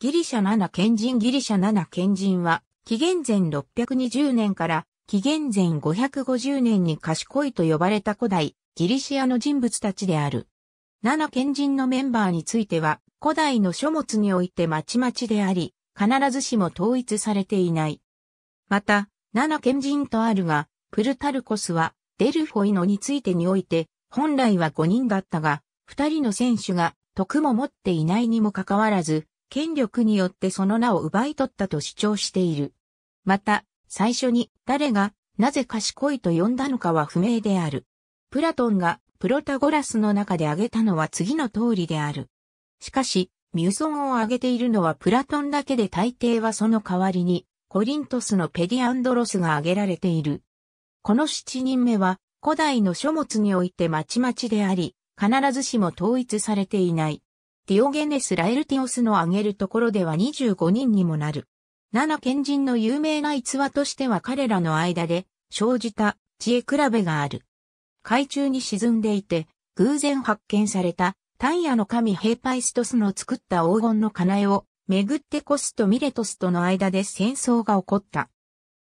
ギリシャ7賢人ギリシャ7賢人は、紀元前620年から紀元前550年に賢いと呼ばれた古代ギリシアの人物たちである。7賢人のメンバーについては、古代の書物においてまちまちであり、必ずしも統一されていない。また、7賢人とあるが、プルタルコスは、デルフォイノについてにおいて、本来は5人だったが、2人の選手が、徳も持っていないにもかかわらず、権力によってその名を奪い取ったと主張している。また、最初に誰がなぜ賢いと呼んだのかは不明である。プラトンがプロタゴラスの中で挙げたのは次の通りである。しかし、ミュソンを挙げているのはプラトンだけで大抵はその代わりに、コリントスのペディアンドロスが挙げられている。この七人目は、古代の書物においてまちまちであり、必ずしも統一されていない。ディオゲネス・ラエルティオスの挙げるところでは25人にもなる。七賢人の有名な逸話としては彼らの間で生じた知恵比べがある。海中に沈んでいて偶然発見されたタイヤの神ヘイパイストスの作った黄金の金絵をめぐってコスとミレトスとの間で戦争が起こった。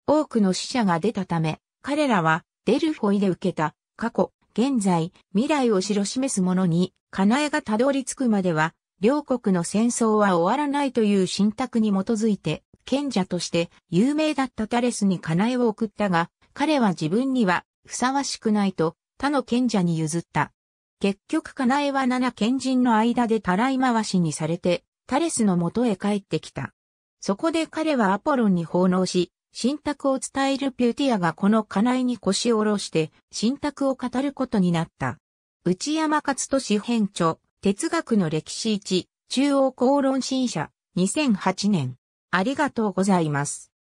多くの死者が出たため、彼らはデルフォイで受けた過去現在、未来を白示すものに、カナエがたどり着くまでは、両国の戦争は終わらないという信託に基づいて、賢者として有名だったタレスにカナエを送ったが、彼は自分にはふさわしくないと他の賢者に譲った。結局カナエは七賢人の間でたらい回しにされて、タレスの元へ帰ってきた。そこで彼はアポロンに奉納し、新宅を伝えるピューティアがこの家内に腰を下ろして、新宅を語ることになった。内山勝利編著、哲学の歴史1、中央公論新社、2008年。ありがとうございます。